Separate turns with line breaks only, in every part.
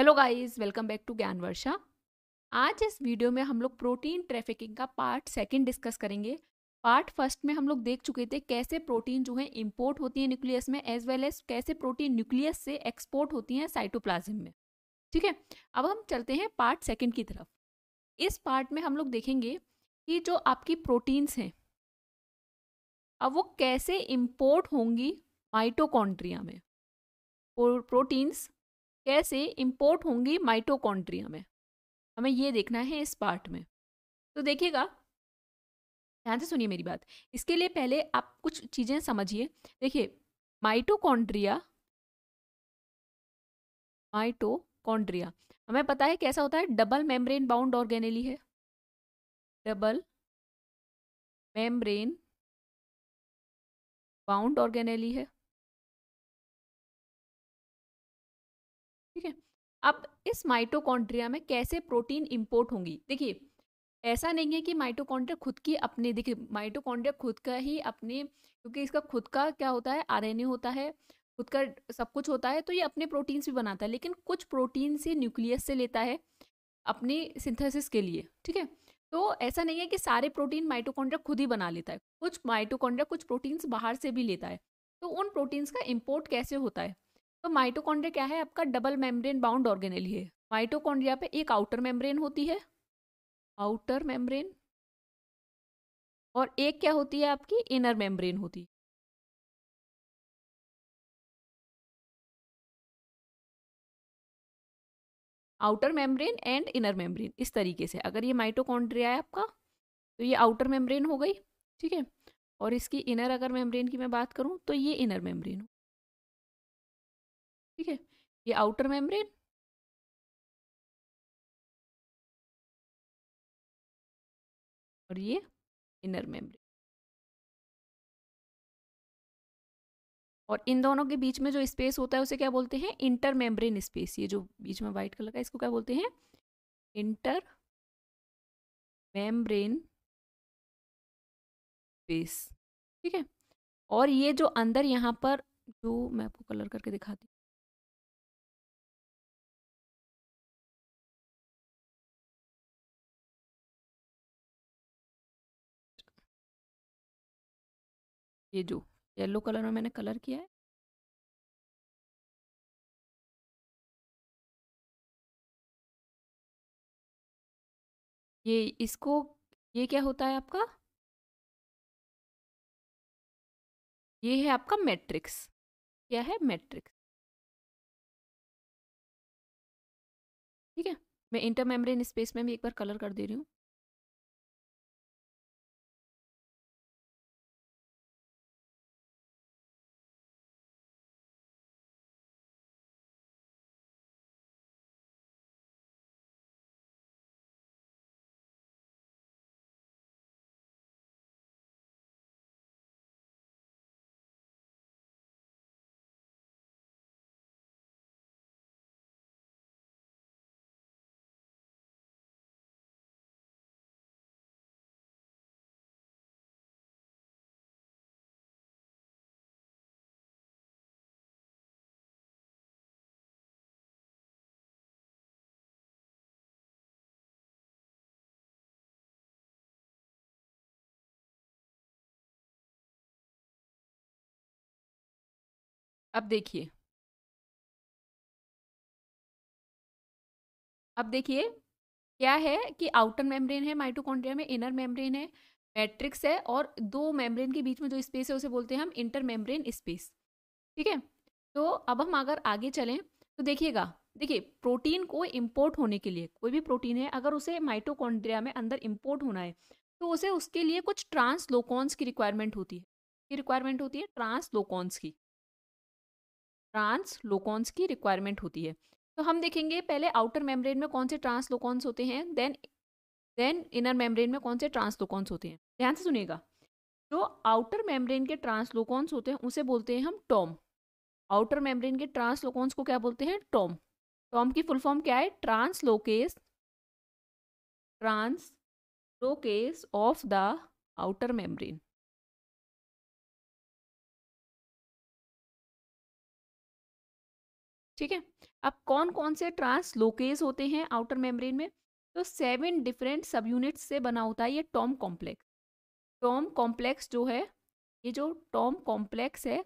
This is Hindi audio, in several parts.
hello guys welcome back to Gyan Varsha आज इस वीडियो में हम लोग प्रोटीन ट्रैफिकिंग का पार्ट सेकंड डिस्कस करेंगे पार्ट फर्स्ट में हम लोग देख चुके थे कैसे प्रोटीन जो है इंपोर्ट होती है न्यूक्लियस में एज वेल एज कैसे प्रोटीन न्यूक्लियस से एक्सपोर्ट होती हैं साइटोप्लाज्म में ठीक है अब हम चलते हैं पार्ट सेकेंड की तरफ इस पार्ट में हम लोग देखेंगे कि जो आपकी प्रोटीन्स हैं अब वो कैसे इम्पोर्ट होंगी माइटोकॉन्ड्रिया में प्रोटीन्स कैसे इम्पोर्ट होंगी माइटोकॉन्ड्रिया में हमें ये देखना है इस पार्ट में तो देखिएगा ध्यान से सुनिए मेरी बात इसके लिए पहले आप कुछ चीज़ें समझिए देखिए माइटोकॉन्ड्रिया माइटोकॉन्ड्रिया हमें पता है कैसा होता है डबल मेम्ब्रेन बाउंड ऑर्गेनेली है डबल मेम्ब्रेन बाउंड ऑर्गेनेली है अब इस माइटोकॉन्ड्रिया में कैसे प्रोटीन इम्पोर्ट होंगी देखिए ऐसा नहीं है कि माइटोकॉन्ड्रिया खुद की अपने देखिए माइटोकॉन्ड्रिया खुद का ही अपने क्योंकि इसका खुद का क्या होता है आर होता है खुद का सब कुछ होता है तो ये अपने प्रोटीन्स भी बनाता है लेकिन कुछ प्रोटीन्स ये न्यूक्लियस से लेता है अपनी सिंथेसिस के लिए ठीक है तो ऐसा नहीं है कि सारे प्रोटीन माइटोकॉन्ड्रिया खुद ही बना लेता है कुछ माइटोकॉन्ड्रिया कुछ प्रोटीन्स बाहर से भी लेता है तो उन प्रोटीन्स का इम्पोर्ट कैसे होता है तो माइटोकॉन्ड्रिया क्या है आपका डबल मेम्ब्रेन बाउंड ऑर्गेनेल है माइटोकॉन्ड्रिया पे एक आउटर मेम्ब्रेन होती है आउटर मेम्ब्रेन और एक क्या होती है आपकी इनर मेम्ब्रेन होती है outer membrane and inner membrane इस तरीके से अगर ये माइटोकॉन्ड्रिया है आपका तो ये आउटर मेम्ब्रेन हो गई ठीक है और इसकी इनर अगर मेम्ब्रेन की मैं बात करूँ तो ये इनर मेम्ब्रेन ठीक है ये आउटर मेम्ब्रेन और ये इनर मेम्ब्रेन और इन दोनों के बीच में जो स्पेस होता है उसे क्या बोलते हैं इंटर मेम्ब्रेन स्पेस ये जो बीच में व्हाइट कलर का इसको क्या बोलते हैं इंटर मेम्ब्रेन
स्पेस ठीक है और ये जो अंदर यहाँ पर जो मैं आपको कलर करके दिखाती ये जो येलो कलर में मैंने कलर किया है ये इसको ये क्या होता है आपका ये है आपका मैट्रिक्स क्या है मैट्रिक्स ठीक है मैं इंटर मेम्ब्रेन स्पेस में भी एक बार कलर कर दे रही हूँ अब देखिए
अब देखिए क्या है कि आउटर मेम्ब्रेन है माइटोकॉन्ड्रिया में इनर मेम्ब्रेन है मैट्रिक्स है और दो मेम्ब्रेन के बीच में जो स्पेस है उसे बोलते हैं हम इंटर मेम्ब्रेन स्पेस ठीक है तो अब हम अगर आगे चलें तो देखिएगा देखिए प्रोटीन को इम्पोर्ट होने के लिए कोई भी प्रोटीन है अगर उसे माइटोकॉन्ड्रिया में अंदर इम्पोर्ट होना है तो उसे उसके लिए कुछ ट्रांसलोकॉन्स की रिक्वायरमेंट होती है रिक्वायरमेंट होती है ट्रांसलोकॉन्स की ट्रांस लोकॉन्स की रिक्वायरमेंट होती है तो हम देखेंगे पहले आउटर मेम्ब्रेन में कौन से ट्रांस लोकॉन्स होते हैं देन देन इनर मेम्ब्रेन में कौन से ट्रांस लोकॉन्स होते हैं ध्यान से सुनिएगा जो आउटर मेम्ब्रेन के ट्रांस लोकॉन्स होते हैं उसे बोलते हैं हम टॉम आउटर मेम्ब्रेन के ट्रांस लोकॉन्स को क्या बोलते हैं टॉम टॉम की फुल फॉर्म क्या है ट्रांस लोकेस ट्रांस लोकेस
ऑफ द आउटर मेम्ब्रेन
ठीक है अब कौन कौन से ट्रांसलोकेज होते हैं आउटर मेम्ब्रेन में तो सेवन डिफरेंट सब यूनिट्स से बना होता है ये टॉम कॉम्प्लेक्स टॉम कॉम्प्लेक्स जो है ये जो टॉम कॉम्प्लेक्स है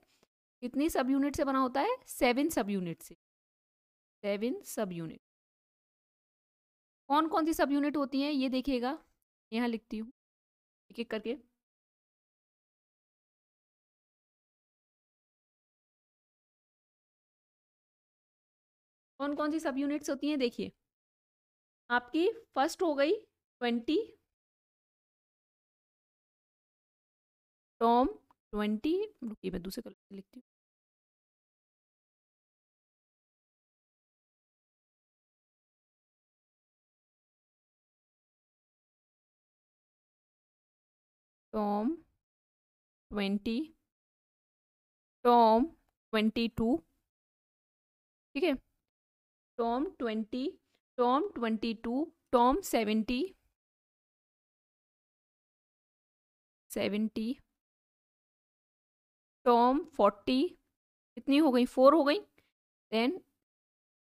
कितनी सब यूनिट से बना होता है सेवन सब यूनिट से सेवन सब यूनिट कौन कौन सी सब यूनिट होती हैं ये देखिएगा यहाँ लिखती हूँ
एक एक करके कौन कौन सी सब यूनिट्स होती हैं देखिए आपकी फर्स्ट हो गई ट्वेंटी टॉम ट्वेंटी रुकिए मैं दूसरे कलर से लिखती हूँ TOM twenty
TOM twenty two ठीक है TOM twenty TOM twenty two TOM seventy
seventy TOM forty कितनी हो गई फोर हो गई then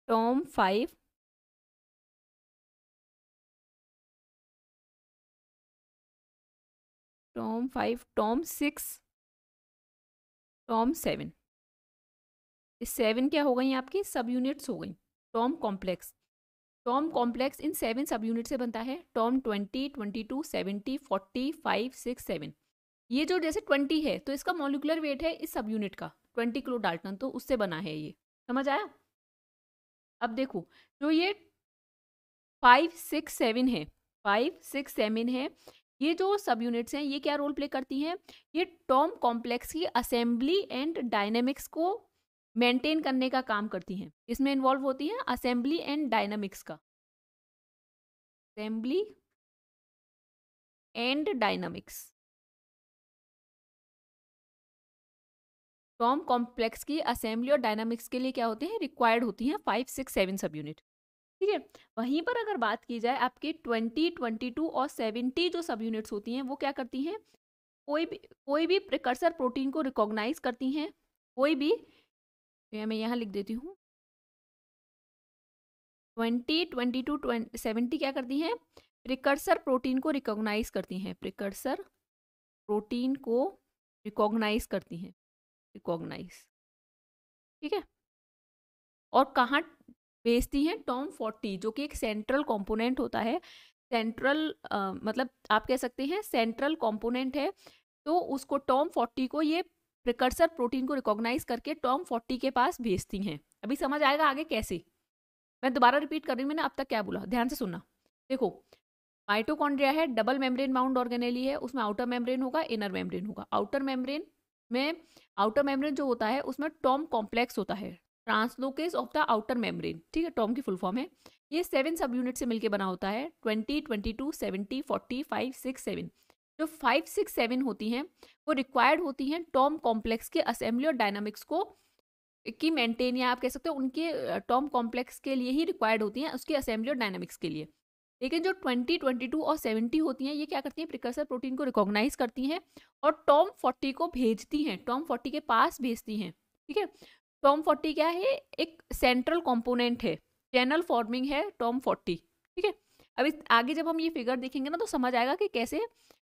TOM five
TOM five TOM six TOM seven इस सेवन क्या हो गई आपकी सब यूनिट्स हो गई टॉम कॉम्प्लेक्स टॉम कॉम्प्लेक्स इन सेवन सब यूनिट से बनता है TOM twenty twenty two seventy forty five six seven ये जो जैसे ट्वेंटी है तो इसका मोलिकुलर वेट है इस सब यूनिट का ट्वेंटी किलो डाल्टन तो उससे बना है ये समझ आया अब देखो जो ये फाइव सिक्स सेवन है फाइव सिक्स सेवन है ये जो सब यूनिट्स हैं ये क्या रोल प्ले करती हैं ये टॉम कॉम्प्लेक्स की असेंबली एंड डायनेमिक्स को मेंटेन करने का काम करती हैं इसमें इन्वॉल्व होती है असेंबली एंड डायनामिक्स का assembly and dynamics TOM complex की असेंबली और डायनामिक्स के लिए क्या होते हैं रिक्वायर्ड होती हैं five six seven subunit ठीक है वहीं पर अगर बात की जाए आपके ट्वेंटी ट्वेंटी टू और सेवेंटी जो सब यूनिट्स होती हैं वो क्या करती हैं कोई भी कोई भी प्रिकर्सर प्रोटीन को रिकॉग्नाइज करती हैं कोई भी तो है मैं यहाँ लिख देती हूँ twenty twenty two twenty seventy क्या करती हैं प्रिकर्सर प्रोटीन को रिकॉग्नाइज करती हैं प्रिकर्सर प्रोटीन को रिकॉग्नाइज करती हैं रिकॉग्नाइज ठीक है और कहाँ बेचती हैं टॉम फोर्टी जो कि एक सेंट्रल कंपोनेंट होता है सेंट्रल मतलब आप कह सकते हैं सेंट्रल कंपोनेंट है तो उसको टॉम फोर्टी को ये प्रिकर्सर प्रोटीन को रिकॉग्नाइज करके टॉम फोर्टी के पास भेजती हैं अभी समझ आएगा आगे कैसे मैं दोबारा रिपीट कर रही हूँ मैंने अब तक क्या बोला ध्यान से सुनना देखो माइटोकॉन्ड्रिया है डबल मेम्ब्रेन माउंड ऑर्गेनेली है उसमें आउटर मेम्ब्रेन होगा इनर मेम्ब्रेन होगा आउटर मेम्ब्रेन में आउटर मेम्ब्रेन जो होता है उसमें टॉम कॉम्प्लेक्स होता है translocase of the outer membrane ठीक है टॉम की फुल फॉर्म है ये सेवन सब यूनिट से मिलकर बना होता है twenty twenty two seventy forty five six seven जो फाइव सिक्स सेवन होती हैं वो रिक्वायर्ड होती हैं टॉम कॉम्प्लेक्स के असेंबली और डायनामिक्स को की मेंटेन या आप कह सकते हो उनके टॉम कॉम्प्लेक्स के लिए ही रिक्वायर्ड होती हैं उसकी असेंबली और डायनामिक्स के लिए लेकिन जो 20, 22 और 70 होती हैं ये क्या करती हैं प्रिकर्सर प्रोटीन को रिकॉग्नाइज करती हैं और टॉम 40 को भेजती हैं टॉम 40 के पास भेजती हैं ठीक है टॉम 40 क्या है एक सेंट्रल कंपोनेंट है चैनल फॉर्मिंग है टॉम 40 ठीक है अब इस आगे जब हम ये फिगर देखेंगे ना तो समझ आएगा कि कैसे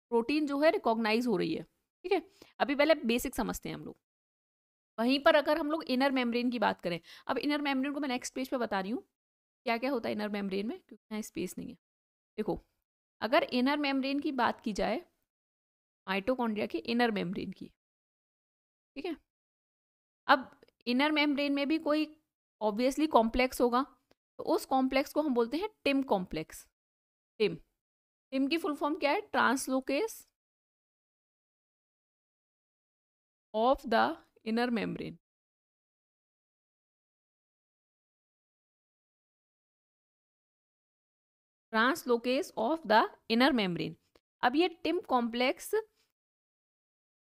प्रोटीन जो है रिकॉग्नाइज हो रही है ठीक है अभी पहले बेसिक समझते हैं हम लोग वहीं पर अगर हम लोग इनर मेम्ब्रेन की बात करें अब इनर मेम्ब्रेन को मैं नेक्स्ट पेज पे बता रही हूँ क्या क्या होता है इनर मेम्ब्रेन में क्योंकि यहाँ स्पेस नहीं है देखो अगर इनर मेम्ब्रेन की बात की जाए माइटोकॉन्ड्रिया की इनर मेम्ब्रेन की ठीक है अब इनर मेम्ब्रेन में भी कोई ऑब्वियसली कॉम्प्लेक्स होगा तो उस कॉम्प्लेक्स को हम बोलते हैं टिम कॉम्प्लेक्स टिम टिम की फुल फॉर्म क्या है translocase of the inner membrane translocase of the inner membrane अब ये टिम कॉम्प्लेक्स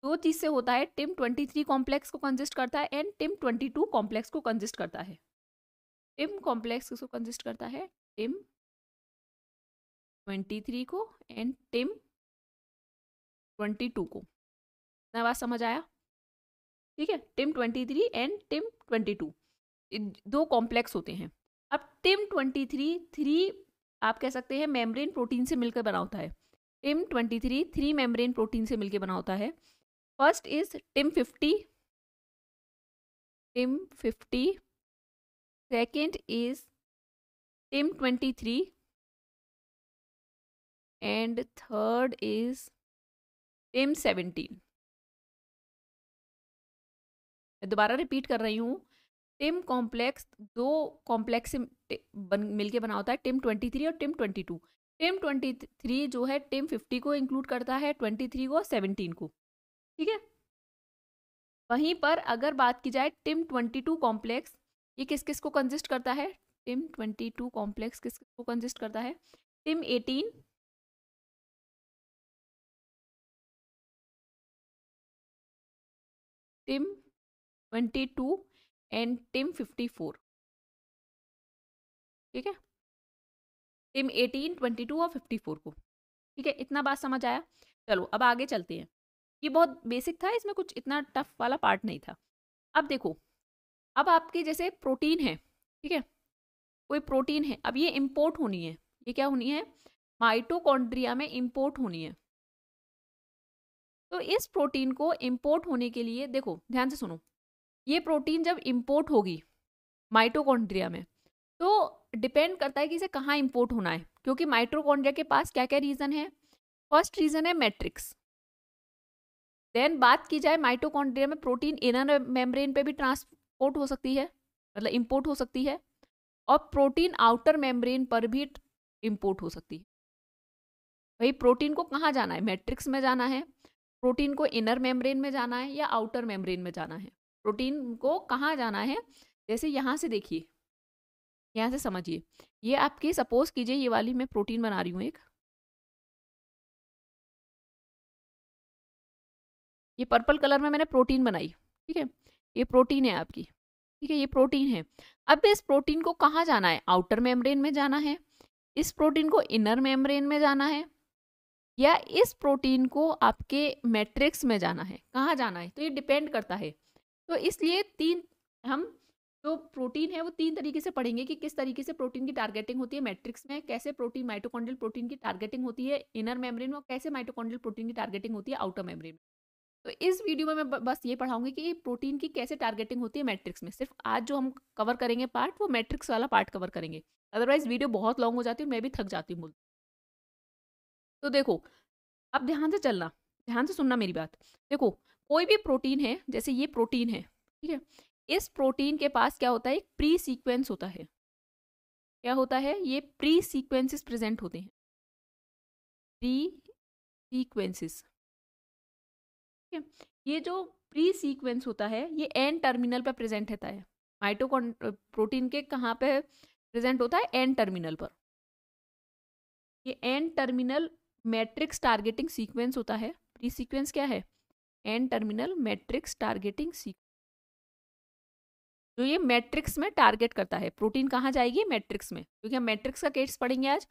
दो चीज से होता है टिम 23 कॉम्प्लेक्स को कंजिस्ट करता है एंड टिम 22 कॉम्प्लेक्स को कंजिस्ट करता है टिम कॉम्प्लेक्स किसको कंजिस्ट करता है टिम ट्वेंटी थ्री को एंड टिम ट्वेंटी टू को इतना बात समझ आया ठीक है TIM twenty three and TIM twenty two दो कॉम्प्लेक्स होते हैं अब टिम ट्वेंटी थ्री थ्री आप कह सकते हैं मेम्ब्रेन प्रोटीन से मिलकर बना होता है TIM twenty three three membrane protein से मिलकर बना होता है first is TIM fifty TIM fifty second is TIM twenty three and third is TIM मैं दोबारा रिपीट कर रही हूँ टिम कॉम्प्लेक्स दो कॉम्प्लेक्स बन मिलके बना होता है टिम ट्वेंटी थ्री और TIM twenty two TIM twenty three जो है टिम फिफ्टी को इंक्लूड करता है ट्वेंटी थ्री को और सेवनटीन को ठीक है वहीं पर अगर बात की जाए टिम ट्वेंटी टू कॉम्प्लेक्स ये किस किस को कंजिस्ट करता है टिम ट्वेंटी टू कॉम्प्लेक्स किस किस को कंजिस्ट करता है TIM eighteen TIM two and TIM four ठीक है टिम ट्वेंटी टू और फिफ्टी फोर को ठीक है इतना बात समझ आया चलो अब आगे चलते हैं ये बहुत बेसिक था इसमें कुछ इतना टफ वाला पार्ट नहीं था अब देखो अब आपके जैसे प्रोटीन है ठीक है कोई प्रोटीन है अब ये इम्पोर्ट होनी है ये क्या होनी है माइटोकॉन्ड्रिया में इम्पोर्ट होनी है तो इस प्रोटीन को इम्पोर्ट होने के लिए देखो ध्यान से सुनो ये प्रोटीन जब इम्पोर्ट होगी माइटोकॉन्ड्रिया में तो डिपेंड करता है कि इसे कहाँ इम्पोर्ट होना है क्योंकि माइटोकॉन्ड्रिया के पास क्या क्या रीज़न है फर्स्ट रीज़न है मैट्रिक्स देन बात की जाए माइटोकॉन्ड्रिया में प्रोटीन इनर मेम्ब्रेन पे भी ट्रांसपोर्ट हो सकती है मतलब इम्पोर्ट हो सकती है और प्रोटीन आउटर मेम्ब्रेन पर भी इम्पोर्ट हो सकती है भाई प्रोटीन को कहाँ जाना है मैट्रिक्स में जाना है प्रोटीन को इनर मेम्ब्रेन में जाना है या आउटर मेम्ब्रेन में जाना है प्रोटीन को कहाँ जाना है जैसे यहाँ से देखिए यहाँ से समझिए ये आपकी सपोज कीजिए ये वाली मैं प्रोटीन बना रही हूँ एक ये पर्पल कलर में मैंने प्रोटीन बनाई ठीक है ये प्रोटीन है आपकी ठीक है ये प्रोटीन है अब इस प्रोटीन को कहाँ जाना है आउटर मेम्ब्रेन में जाना है इस प्रोटीन को इनर मेम्ब्रेन में जाना है या इस प्रोटीन को आपके मैट्रिक्स में जाना है कहाँ जाना है तो ये डिपेंड करता है तो इसलिए तीन हम जो प्रोटीन है वो तीन तरीके से पढ़ेंगे कि किस तरीके से प्रोटीन की टारगेटिंग होती है मैट्रिक्स में कैसे प्रोटीन माइटोकॉन्ड्रियल प्रोटीन की टारगेटिंग होती है इनर मेम्ब्रेन में और कैसे माइटोकॉन्ड्रियल प्रोटीन की टारगेटिंग होती है आउटर मेम्ब्रेन में तो इस वीडियो में मैं बस ये पढ़ाऊंगी कि प्रोटीन की कैसे टारगेटिंग होती है मैट्रिक्स में सिर्फ आज जो हम कवर करेंगे पार्ट वो मैट्रिक्स वाला पार्ट कवर करेंगे अदरवाइज वीडियो बहुत लॉन्ग हो जाती है और मैं भी थक जाती हूँ तो देखो अब ध्यान से चलना ध्यान से सुनना मेरी बात देखो कोई भी प्रोटीन है जैसे ये प्रोटीन है ठीक है इस प्रोटीन के पास क्या होता है एक प्री सीक्वेंस होता है क्या होता है ये प्री सीक्वेंसेस प्रेजेंट होते हैं प्री सीक्वेंसेस ठीक है ये जो प्री सीक्वेंस होता है ये एन टर्मिनल पर प्रेजेंट रहता है माइटोकॉन प्रोटीन के कहाँ पे प्रेजेंट होता है एन टर्मिनल पर ये N terminal matrix targeting sequence होता है प्री सीक्वेंस क्या है N terminal matrix targeting sequence जो ये मैट्रिक्स में टारगेट करता है प्रोटीन कहाँ जाएगी मैट्रिक्स में क्योंकि हम मैट्रिक्स का केट्स पढ़ेंगे आज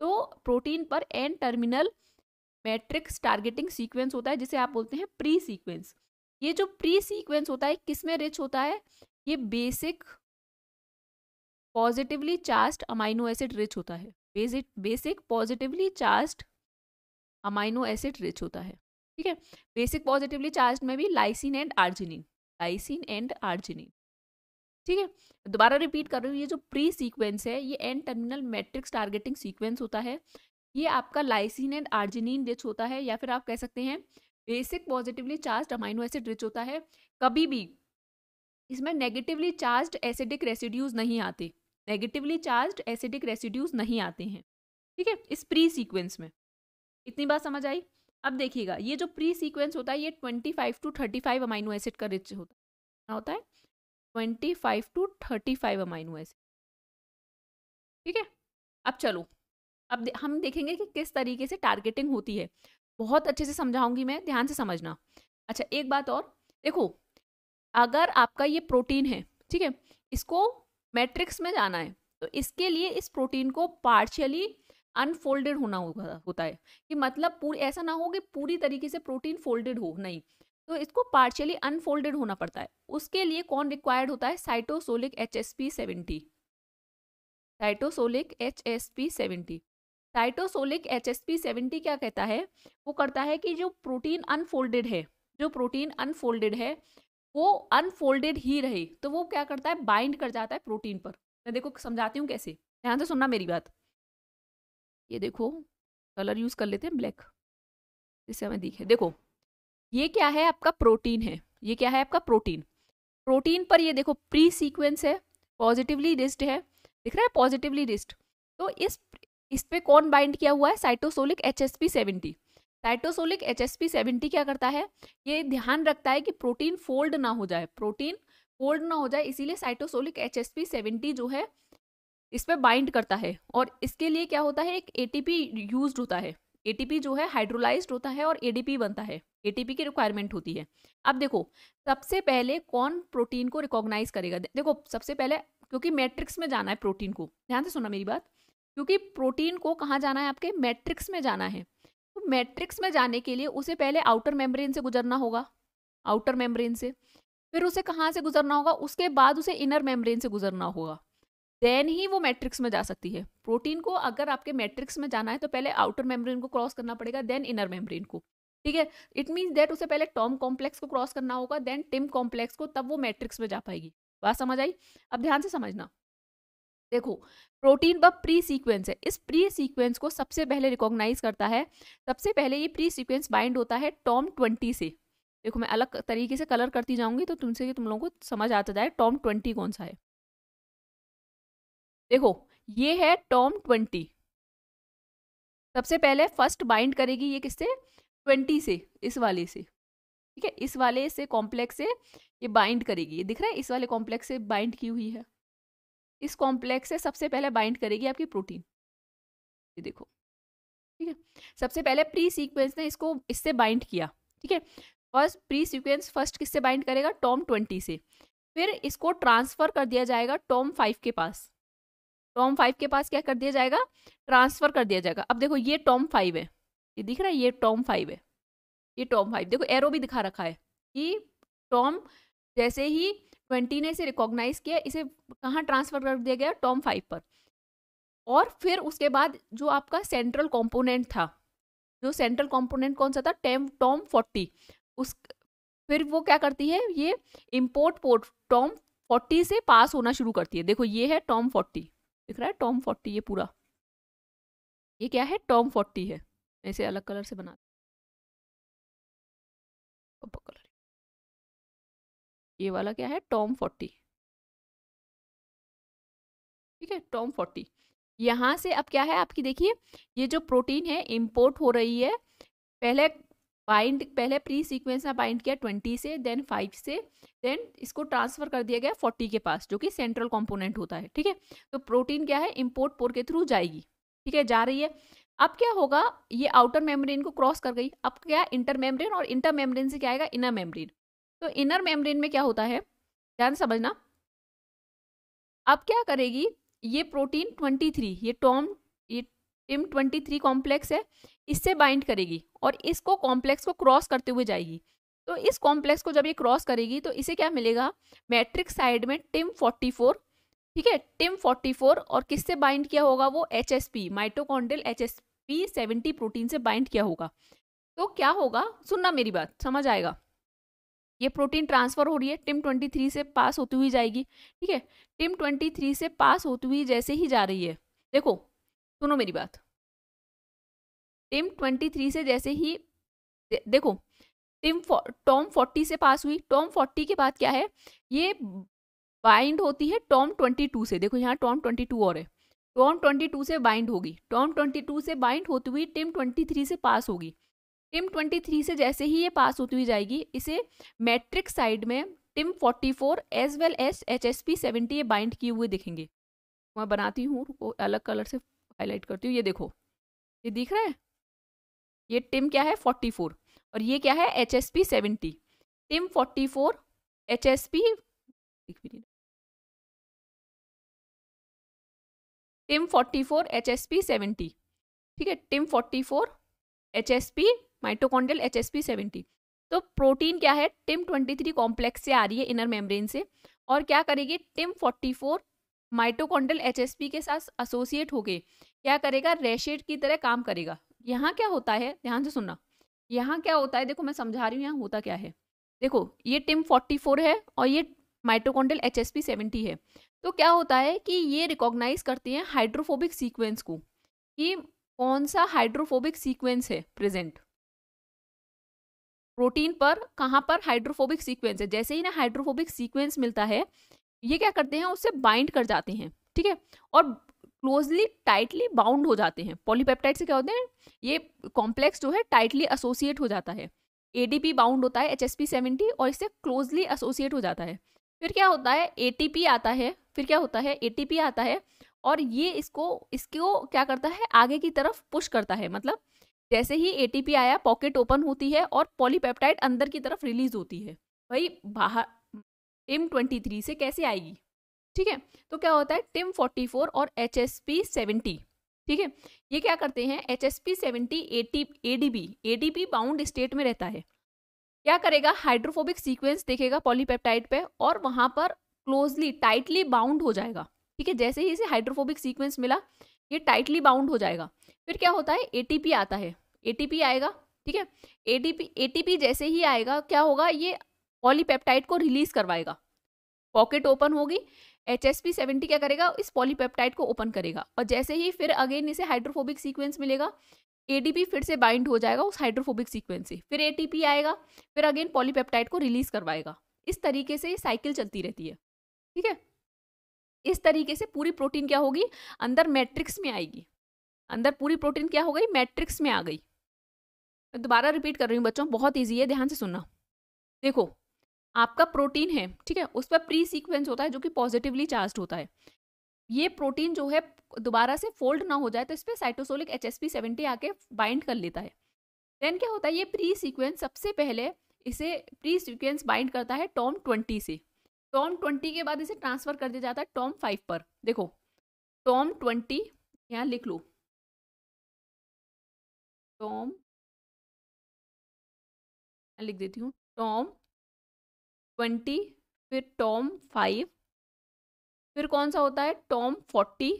तो प्रोटीन पर N terminal matrix targeting sequence होता है जिसे आप बोलते हैं प्री सीक्वेंस ये जो प्री सीक्वेंस होता है किस में रिच होता है ये basic positively charged amino acid rich होता है basic basic positively charged amino acid rich होता है ठीक है बेसिक पॉजिटिवली चार्ज में भी lysine and arginine lysine and arginine ठीक है दोबारा रिपीट कर रही हूँ ये जो प्री सीक्वेंस है ये N terminal matrix targeting sequence होता है ये आपका लाइसिन एंड आर्जिनिन रिच होता है या फिर आप कह सकते हैं basic positively charge amino acid rich होता है कभी भी इसमें नेगेटिवली चार्ज एसिडिक रेसिड्यूज नहीं आते नेगेटिवली चार्ज एसिडिक रेसिड्यूज नहीं आते हैं ठीक है इस प्री सीक्वेंस में इतनी बात समझ आई अब देखिएगा ये जो प्री सीक्वेंस होता है ये twenty five to thirty five amino acid का रिच होता है होता है twenty five to thirty five amino acid ठीक है अब चलो अब दे, हम देखेंगे कि किस तरीके से टारगेटिंग होती है बहुत अच्छे से समझाऊंगी मैं ध्यान से समझना अच्छा एक बात और देखो अगर आपका ये प्रोटीन है ठीक है इसको मैट्रिक्स में जाना है तो इसके लिए इस प्रोटीन को पार्शियली अनफोल्डेड होना होगा होता है कि मतलब पूरी ऐसा ना हो कि पूरी तरीके से प्रोटीन फोल्डेड हो नहीं तो इसको पार्शियली अनफोल्डेड होना पड़ता है उसके लिए कौन रिक्वायर्ड होता है cytosolic H S P seventy cytosolic H S P seventy cytosolic H S P seventy क्या कहता है वो करता है कि जो प्रोटीन अनफोल्डेड है जो प्रोटीन अनफोल्डेड है वो अनफोल्डेड ही रहे तो वो क्या करता है बाइंड कर जाता है प्रोटीन पर मैं देखो समझाती हूँ कैसे ध्यान से सुनना मेरी बात ये देखो कलर यूज़ कर लेते हैं ब्लैक जिससे हमें दिखे देखो ये क्या है आपका प्रोटीन है ये क्या है आपका प्रोटीन प्रोटीन पर ये देखो प्री सीक्वेंस है पॉजिटिवली रिस्ट है दिख रहा है पॉजिटिवली रिस्ट तो इस इस पे कौन बाइंड किया हुआ है cytosolic H S P seventy cytosolic H S P seventy क्या करता है ये ध्यान रखता है कि प्रोटीन फोल्ड ना हो जाए प्रोटीन फोल्ड ना हो जाए इसीलिए cytosolic H S P seventy जो है इस पर बाइंड करता है और इसके लिए क्या होता है एक एटीपी यूज होता है एटीपी जो है हाइड्रोलाइज होता है और एडीपी बनता है एटीपी की रिक्वायरमेंट होती है अब देखो सबसे पहले कौन प्रोटीन को रिकॉग्नाइज करेगा देखो सबसे पहले क्योंकि मैट्रिक्स में जाना है प्रोटीन को ध्यान से सुना मेरी बात क्योंकि प्रोटीन को कहाँ जाना है आपके मैट्रिक्स में जाना है तो मैट्रिक्स में जाने के लिए उसे पहले आउटर मेम्ब्रेन से गुजरना होगा आउटर मेम्ब्रेन से फिर उसे कहाँ से गुजरना होगा उसके बाद उसे इनर मेम्ब्रेन से गुजरना होगा देन ही वो मैट्रिक्स में जा सकती है प्रोटीन को अगर आपके मैट्रिक्स में जाना है तो पहले आउटर मेम्ब्रेन को क्रॉस करना पड़ेगा देन इनर मेम्ब्रेन को ठीक है इट मीन्स दैट उसे पहले टॉम कॉम्प्लेक्स को क्रॉस करना होगा देन टिम कॉम्प्लेक्स को तब वो मैट्रिक्स में जा पाएगी बात समझ आई अब ध्यान से समझना देखो प्रोटीन पर प्री सीक्वेंस है इस प्री सीक्वेंस को सबसे पहले रिकॉग्नाइज करता है सबसे पहले ये प्री सीक्वेंस बाइंड होता है टॉम ट्वेंटी से देखो मैं अलग तरीके से कलर करती जाऊंगी तो तुमसे तुम लोगों को समझ आता जाए टॉम ट्वेंटी कौन सा है देखो ये है टॉम ट्वेंटी सबसे पहले फर्स्ट बाइंड करेगी ये किससे ट्वेंटी से इस वाले से ठीक है इस वाले से कॉम्प्लेक्स से ये बाइंड करेगी ये दिख रहा है इस वाले कॉम्प्लेक्स से बाइंड की हुई है इस कॉम्प्लेक्स से सबसे पहले बाइंड करेगी आपकी प्रोटीन ये देखो ठीक है सबसे पहले प्री सीक्वेंस ने इसको इससे बाइंड किया ठीक है फर्स्ट प्री सीक्वेंस फर्स्ट किससे बाइंड करेगा टॉम ट्वेंटी से फिर इसको ट्रांसफ़र कर दिया जाएगा टॉम फाइव के पास टॉम फाइव के पास क्या कर दिया जाएगा ट्रांसफर कर दिया जाएगा अब देखो ये टॉम फाइव है ये दिख रहा है ये टॉम फाइव है ये टॉम फाइव देखो एरो भी दिखा रखा है कि टॉम जैसे ही ट्वेंटी ने इसे रिकॉग्नाइज किया इसे कहाँ ट्रांसफर कर दिया गया टॉम फाइव पर और फिर उसके बाद जो आपका सेंट्रल कॉम्पोनेंट था जो सेंट्रल कॉम्पोनेंट कौन सा था टेम टॉम फोर्टी उस फिर वो क्या करती है ये इम्पोर्ट पोर्ट टॉम फोर्टी से पास होना शुरू करती है देखो ये है टॉम फोर्टी दिख रहा है टॉम फोर्टी ये पूरा ये क्या है टॉम फोर्टी है ऐसे अलग कलर से बना
कलर ये वाला क्या है
टॉम फोर्टी ठीक है टॉम फोर्टी यहाँ से अब क्या है आपकी देखिए ये जो प्रोटीन है इंपोर्ट हो रही है पहले बाइंड पहले प्री सीक्वेंस में बाइंड किया ट्वेंटी से देन फाइव से देन इसको ट्रांसफर कर दिया गया फोर्टी के पास जो कि सेंट्रल कॉम्पोनेंट होता है ठीक है तो प्रोटीन क्या है इम्पोर्ट पोर के थ्रू जाएगी ठीक है जा रही है अब क्या होगा ये आउटर मेम्ब्रेन को क्रॉस कर गई अब क्या इंटर मेम्ब्रेन और इंटर मेम्ब्रेन से क्या आएगा इनर मेम्ब्रेन तो इनर मेम्ब्रेन में क्या होता है ध्यान समझना अब क्या करेगी ये प्रोटीन थ्री ये TOM TIM twenty three complex है इससे बाइंड करेगी और इसको कॉम्प्लेक्स को क्रॉस करते हुए जाएगी तो इस कॉम्प्लेक्स को जब ये क्रॉस करेगी तो इसे क्या मिलेगा मैट्रिक साइड में टिम फोर्टी फोर ठीक है टिम फोर्टी फोर और किससे बाइंड किया होगा वो H S P mitochondrial H S P seventy protein से बाइंड किया होगा तो क्या होगा सुनना मेरी बात समझ आएगा ये प्रोटीन ट्रांसफर हो रही है टिम ट्वेंटी थ्री से पास होती हुई जाएगी ठीक है टिम ट्वेंटी थ्री से पास होती हुई जैसे ही जा रही है देखो सुनो मेरी बात टिम ट्वेंटी थ्री से जैसे ही दे, देखो टिम टॉम फोर्टी से पास हुई टॉम फोर्टी के बाद क्या है ये बाइंड होती है टॉम ट्वेंटी टू से देखो यहाँ टॉम ट्वेंटी टू और है टॉम ट्वेंटी टू से बाइंड होगी टॉम ट्वेंटी टू से बाइंड होती हुई टिम ट्वेंटी थ्री से पास होगी टिम ट्वेंटी थ्री से जैसे ही ये पास होती हुई जाएगी इसे मैट्रिक साइड में TIM forty four as well as H S P seventy ये बाइंड किए हुए दिखेंगे मैं बनाती हूँ अलग कलर से हाईलाइट करती हूँ ये देखो ये दिख रहा है ये टिम क्या है फोर्टी फोर और ये क्या है H S P seventy TIM forty four H S P एक minute TIM forty four H S P seventy ठीक है TIM forty four H S P mitochondrial H S P seventy तो प्रोटीन क्या है टिम ट्वेंटी थ्री कॉम्प्लेक्स से आ रही है इनर मेम्ब्रेन से और क्या करेगी TIM forty four mitochondrial H के साथ एसोसिएट होके क्या करेगा रेशेड की तरह काम करेगा यहाँ क्या होता है ध्यान से सुनना यहाँ क्या होता है देखो मैं समझा रही हूँ यहाँ होता क्या है देखो ये टिम फोर्टी फोर है और ये mitochondrial H S P seventy है तो क्या होता है कि ये रिकॉग्नाइज करती हैं हाइड्रोफोबिक सीक्वेंस को कि कौन सा हाइड्रोफोबिक सीक्वेंस है प्रेजेंट प्रोटीन पर कहाँ पर हाइड्रोफोबिक सीक्वेंस है जैसे ही ना हाइड्रोफोबिक सीक्वेंस मिलता है ये क्या करते हैं उससे बाइंड कर जाते हैं ठीक है और क्लोजली टाइटली बाउंड हो जाते हैं पॉलीपेप्टाइड से क्या होते हैं ये कॉम्प्लेक्स जो है टाइटली एसोसिएट हो जाता है ए बाउंड होता है एच एस पी सेवेंटी और इससे क्लोजली एसोसिएट हो जाता है फिर क्या होता है ए आता है फिर क्या होता है ए आता है और ये इसको इसको क्या करता है आगे की तरफ पुश करता है मतलब जैसे ही ए आया पॉकेट ओपन होती है और पॉलीपेप्टाइड अंदर की तरफ रिलीज होती है भाई बाहर टिम ट्वेंटी थ्री से कैसे आएगी ठीक है तो क्या होता है टिम फोर्टी फोर और एच एस पी सेवेंटी ठीक है ये क्या करते हैं H S P seventy A T A D B A D B bound state में रहता है क्या करेगा हाइड्रोफोबिक सीक्वेंस देखेगा पॉलीपेप्टाइड पे और वहां पर क्लोजली टाइटली बाउंड हो जाएगा ठीक है जैसे ही इसे हाइड्रोफोबिक सीक्वेंस मिला ये टाइटली बाउंड हो जाएगा फिर क्या होता है एटीपी आता है एटीपी आएगा ठीक है एटीपी एटीपी जैसे ही आएगा क्या होगा ये पॉलीपेप्टाइड को रिलीज करवाएगा पॉकेट ओपन होगी एच एस पी सेवेंटी क्या करेगा इस पॉलीपेप्टाइड को ओपन करेगा और जैसे ही फिर अगेन इसे हाइड्रोफोबिक सीक्वेंस मिलेगा एडीपी फिर से बाइंड हो जाएगा उस हाइड्रोफोबिक सीक्वेंस से फिर पी आएगा फिर अगेन पॉलीपेप्टाइड को रिलीज करवाएगा इस तरीके से साइकिल चलती रहती है ठीक है इस तरीके से पूरी प्रोटीन क्या होगी अंदर मैट्रिक्स में आएगी अंदर पूरी प्रोटीन क्या हो गई मैट्रिक्स में आ गई दोबारा रिपीट कर रही हूँ बच्चों बहुत ईजी है ध्यान से सुनना देखो आपका प्रोटीन है ठीक है उस पर प्री सीक्वेंस होता है जो कि पॉजिटिवली चार्ज होता है ये प्रोटीन जो है दोबारा से फोल्ड ना हो जाए तो इस पर cytosolic H S P seventy आके बाइंड कर लेता है देन क्या होता है ये प्री सीक्वेंस सबसे पहले इसे प्री सीक्वेंस बाइंड करता है टॉम ट्वेंटी से टॉम ट्वेंटी के बाद इसे ट्रांसफर कर दिया जाता है टॉम फाइव पर देखो टॉम ट्वेंटी यहाँ लिख लो टॉम लिख देती हूँ टॉम ट्वेंटी फिर टॉम फाइव फिर कौन सा होता है टॉम फोर्टी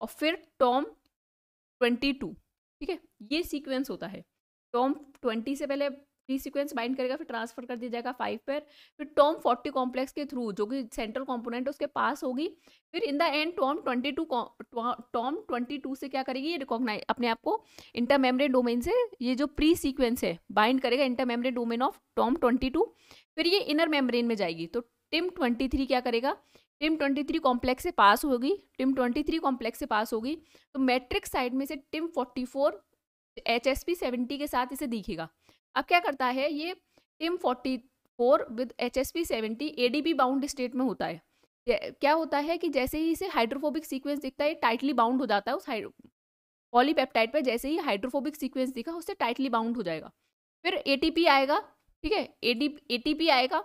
और फिर टॉम ट्वेंटी टू ठीक है ये सीक्वेंस होता है टॉम ट्वेंटी से पहले थ्री सीक्वेंस बाइंड करेगा फिर ट्रांसफर कर दिया जाएगा फाइव पर फिर टॉम फोर्टी कॉम्प्लेक्स के थ्रू जो कि सेंट्रल कॉम्पोनेंट उसके पास होगी फिर in the end TOM twenty two TOM twenty two से क्या करेगी ये रिकॉग्नाइज अपने आप को इंटर मेमरे डोमेन से ये जो प्री सीक्वेंस है बाइंड करेगा intermembrane domain of TOM twenty two फिर ये इनर मेम्ब्रेन में जाएगी तो टिम ट्वेंटी थ्री क्या करेगा टिम ट्वेंटी थ्री कॉम्प्लेक्स से पास होगी टिम ट्वेंटी थ्री कॉम्प्लेक्स से पास होगी तो मैट्रिक साइड में से TIM forty four H S P seventy के साथ इसे दिखेगा अब क्या करता है ये TIM forty four with H S P seventy A D B bound state में होता है क्या होता है कि जैसे ही इसे हाइड्रोफोबिक सीक्वेंस दिखता है टाइटली बाउंड हो जाता है उस पॉलीपेप्टाइड पे जैसे ही हाइड्रोफोबिक सीक्वेंस दिखा उससे टाइटली बाउंड हो जाएगा फिर एटीपी आएगा ठीक है ए टी आएगा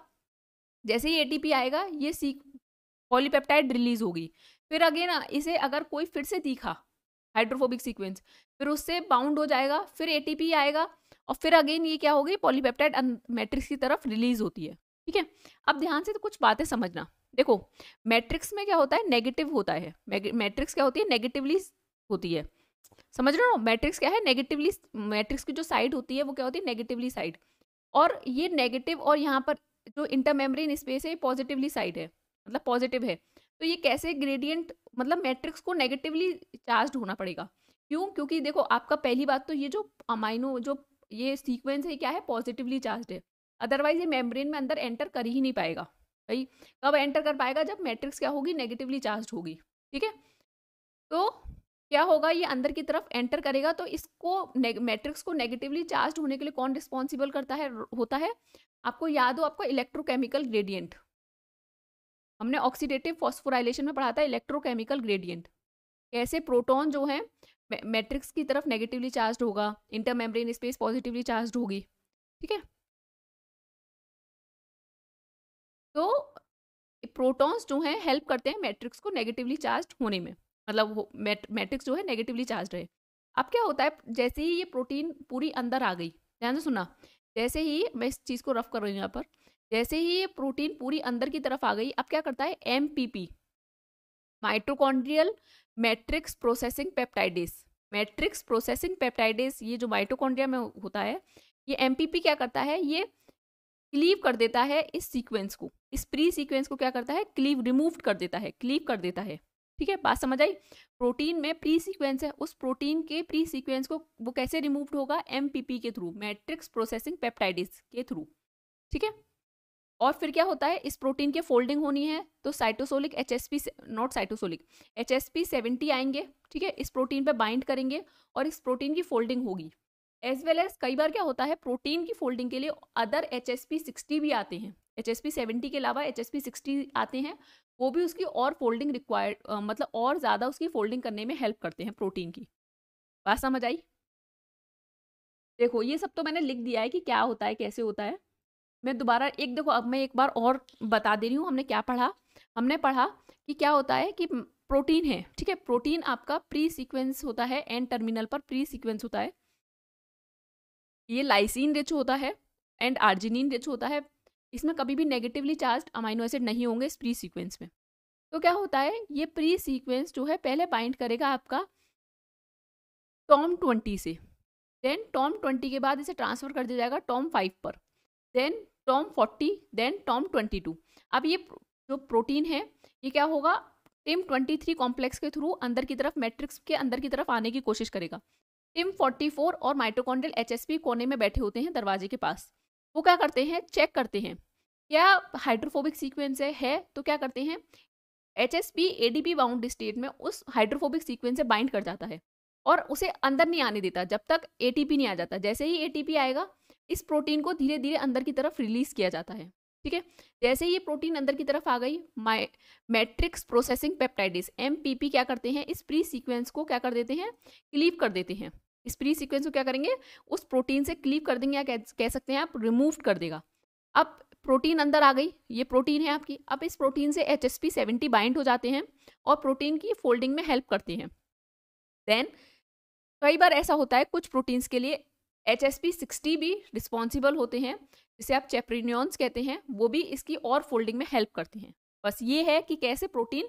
जैसे ही ए आएगा ये सी पॉलीपेप्टाइड रिलीज होगी फिर अगेन इसे अगर कोई फिर से दिखा हाइड्रोफोबिक सीक्वेंस फिर उससे बाउंड हो जाएगा फिर ए आएगा और फिर अगेन ये क्या होगी पॉलीपेप्टाइड मैट्रिक्स अं, की तरफ रिलीज होती है ठीक है अब ध्यान से तो कुछ बातें समझना देखो मैट्रिक्स में क्या होता है नेगेटिव होता है मैट्रिक्स क्या होती है नेगेटिवली होती है समझ रहे हो मैट्रिक्स क्या है नेगेटिवली मैट्रिक्स की जो साइड होती है वो क्या होती है नेगेटिवली साइड और ये नेगेटिव और यहाँ पर जो इंटरमेमरिन स्पेस है ये पॉजिटिवली साइड है मतलब पॉजिटिव है तो ये कैसे ग्रेडियंट मतलब मैट्रिक्स को नेगेटिवली चार्ज होना पड़ेगा क्यों क्योंकि देखो आपका पहली बात तो ये जो अमाइनो जो ये सीक्वेंस है क्या है पॉजिटिवली चार्ज है अदरवाइज ये मेम्ब्रेन में अंदर एंटर कर ही नहीं पाएगा भाई कब एंटर कर पाएगा जब मैट्रिक्स क्या होगी नेगेटिवली चार्ज होगी ठीक है तो क्या होगा ये अंदर की तरफ एंटर करेगा तो इसको मैट्रिक्स को नेगेटिवली चार्ज होने के लिए कौन रिस्पॉन्सिबल करता है होता है आपको याद हो आपका इलेक्ट्रोकेमिकल ग्रेडियंट हमने ऑक्सीडेटिव फॉस्फोराइलेशन में पढ़ा था इलेक्ट्रोकेमिकल ग्रेडियंट कैसे प्रोटॉन जो है मैट्रिक्स की तरफ नेगेटिवली चार्ज होगा इंटरमेम्ब्रेन स्पेस पॉजिटिवली चार्ज होगी ठीक है तो प्रोटॉन्स जो हैं हेल्प करते हैं मैट्रिक्स को नेगेटिवली चार्ज होने में मतलब मैट्रिक्स जो है नेगेटिवली चार्ज है अब क्या होता है जैसे ही ये प्रोटीन पूरी अंदर आ गई ध्यान से सुना जैसे ही मैं इस चीज़ को रफ कर रही हूँ यहाँ पर जैसे ही ये प्रोटीन पूरी अंदर की तरफ आ गई अब क्या करता है M P P mitochondrial matrix processing peptidase matrix processing peptidase ये जो माइट्रोकॉन्ड्रिया में होता है ये एम पी पी क्या करता है ये क्लीव कर देता है इस सीक्वेंस को इस प्री सीक्वेंस को क्या करता है क्लीव रिमूव कर देता है क्लीव कर देता है ठीक है बात समझ आई प्रोटीन में प्री सीक्वेंस है उस प्रोटीन के प्री सीक्वेंस को वो कैसे रिमूव्ड होगा पी के थ्रू मैट्रिक्स प्रोसेसिंग पेप्टाइडिस के थ्रू ठीक है और फिर क्या होता है इस प्रोटीन के फोल्डिंग होनी है तो cytosolic H S P not cytosolic H S P seventy आएंगे ठीक है इस प्रोटीन पे बाइंड करेंगे और इस प्रोटीन की फोल्डिंग होगी एज वेल एज कई बार क्या होता है प्रोटीन की फोल्डिंग के लिए other H S P sixty भी आते हैं एच एस पी सेवेंटी के अलावा एच एस पी सिक्सटी आते हैं वो भी उसकी और फोल्डिंग रिक्वायर्ड मतलब और ज़्यादा उसकी फोल्डिंग करने में हेल्प करते हैं प्रोटीन की बात समझ आई देखो ये सब तो मैंने लिख दिया है कि क्या होता है कैसे होता है मैं दोबारा एक देखो अब मैं एक बार और बता दे रही हूँ हमने क्या पढ़ा हमने पढ़ा कि क्या होता है कि प्रोटीन है ठीक है प्रोटीन आपका प्री सीक्वेंस होता है एंड टर्मिनल पर प्री सीक्वेंस होता है ये लाइसिन रिच होता है एंड आर्जिनिन रिच होता है इसमें कभी भी नेगेटिवली चार्ज अमाइनो एसिड नहीं होंगे इस प्री सीक्वेंस में तो क्या होता है ये प्री सीक्वेंस जो है पहले बाइंड करेगा आपका टॉम ट्वेंटी से देन टॉम ट्वेंटी के बाद इसे ट्रांसफ़र कर दिया जाएगा टॉम फाइव पर then TOM forty then TOM twenty two अब ये जो प्रोटीन है ये क्या होगा टेम ट्वेंटी थ्री कॉम्प्लेक्स के थ्रू अंदर की तरफ मैट्रिक्स के अंदर की तरफ आने की कोशिश करेगा टिम फोर और माइटोकॉन्ड्रियल पी कोने में बैठे होते हैं दरवाजे के पास वो क्या करते हैं चेक करते हैं क्या हाइड्रोफोबिक सीक्वेंस है, है तो क्या करते हैं H S P A D P bound state में उस हाइड्रोफोबिक सीक्वेंस से बाइंड कर जाता है और उसे अंदर नहीं आने देता जब तक ए टी पी नहीं आ जाता जैसे ही ए टी पी आएगा इस प्रोटीन को धीरे धीरे अंदर की तरफ रिलीज किया जाता है ठीक है जैसे ही ये प्रोटीन अंदर की तरफ आ गई matrix processing peptidase M P P क्या करते हैं इस प्री सीक्वेंस को क्या कर देते हैं क्लीव कर देते हैं इस प्री सीक्वेंस को क्या करेंगे उस प्रोटीन से क्लीव कर देंगे या कह, कह सकते हैं आप रिमूव कर देगा अब प्रोटीन अंदर आ गई ये प्रोटीन है आपकी अब इस प्रोटीन से H S P seventy bind हो जाते हैं और प्रोटीन की फोल्डिंग में हेल्प करते हैं देन कई बार ऐसा होता है कुछ प्रोटीन्स के लिए एच एस पी सिक्सटी भी रिस्पॉन्सिबल होते हैं जिसे आप चेप्रीनियंस कहते हैं वो भी इसकी और फोल्डिंग में हेल्प करते हैं बस ये है कि कैसे प्रोटीन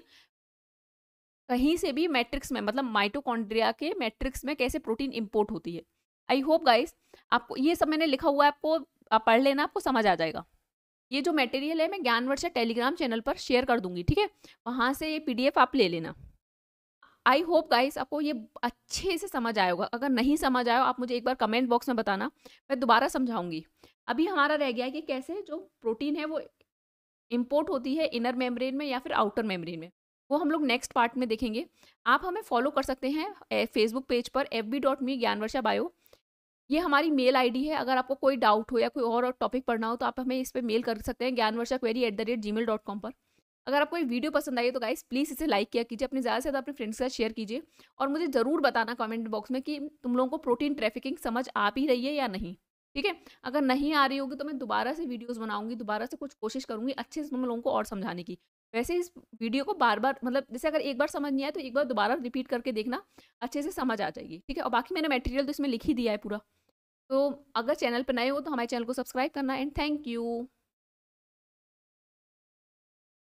कहीं से भी मैट्रिक्स में मतलब माइटोकॉन्ड्रिया के मैट्रिक्स में कैसे प्रोटीन इम्पोर्ट होती है आई होप गाइस आपको ये सब मैंने लिखा हुआ है आपको आप पढ़ लेना आपको समझ आ जाएगा ये जो मटेरियल है मैं ज्ञानवर्षा टेलीग्राम चैनल पर शेयर कर दूंगी ठीक है वहाँ से ये पीडीएफ आप ले लेना आई होप गाइस आपको ये अच्छे से समझ आया होगा अगर नहीं समझ आया आप मुझे एक बार कमेंट बॉक्स में बताना मैं दोबारा समझाऊंगी अभी हमारा रह गया कि कैसे जो प्रोटीन है वो इम्पोर्ट होती है इनर मेम्ब्रेन में या फिर आउटर मेम्ब्रेन में वो हम लोग नेक्स्ट पार्ट में देखेंगे आप हमें फॉलो कर सकते हैं फेसबुक पेज पर F B dot me Gyanvarsha bio ये हमारी मेल आईडी है अगर आपको कोई डाउट हो या कोई और टॉपिक पढ़ना हो तो आप हमें इस पर मेल कर सकते हैं Gyanvarsha query at the rate Gmail dot com पर अगर आपको ये वीडियो पसंद आई तो गाइस प्लीज़ इसे लाइक किया कीजिए अपने ज़्यादा से ज़्यादा अपने फ्रेंड्स के साथ शेयर कीजिए और मुझे ज़रूर बताना कमेंट बॉक्स में कि तुम लोगों को प्रोटीन ट्रैफिकिंग समझ आ भी रही है या नहीं ठीक है अगर नहीं आ रही होगी तो मैं दोबारा से वीडियोज़ बनाऊंगी दोबारा से कुछ कोशिश करूंगी अच्छे से तुम लोगों को और समझाने की वैसे इस वीडियो को बार बार मतलब जैसे अगर एक बार समझ नहीं आए तो एक बार दोबारा रिपीट करके देखना अच्छे से समझ आ जाएगी ठीक है और बाकी मैंने मटेरियल तो इसमें लिख ही दिया है पूरा तो अगर चैनल पर नए हो तो हमारे चैनल को सब्सक्राइब करना एंड थैंक यू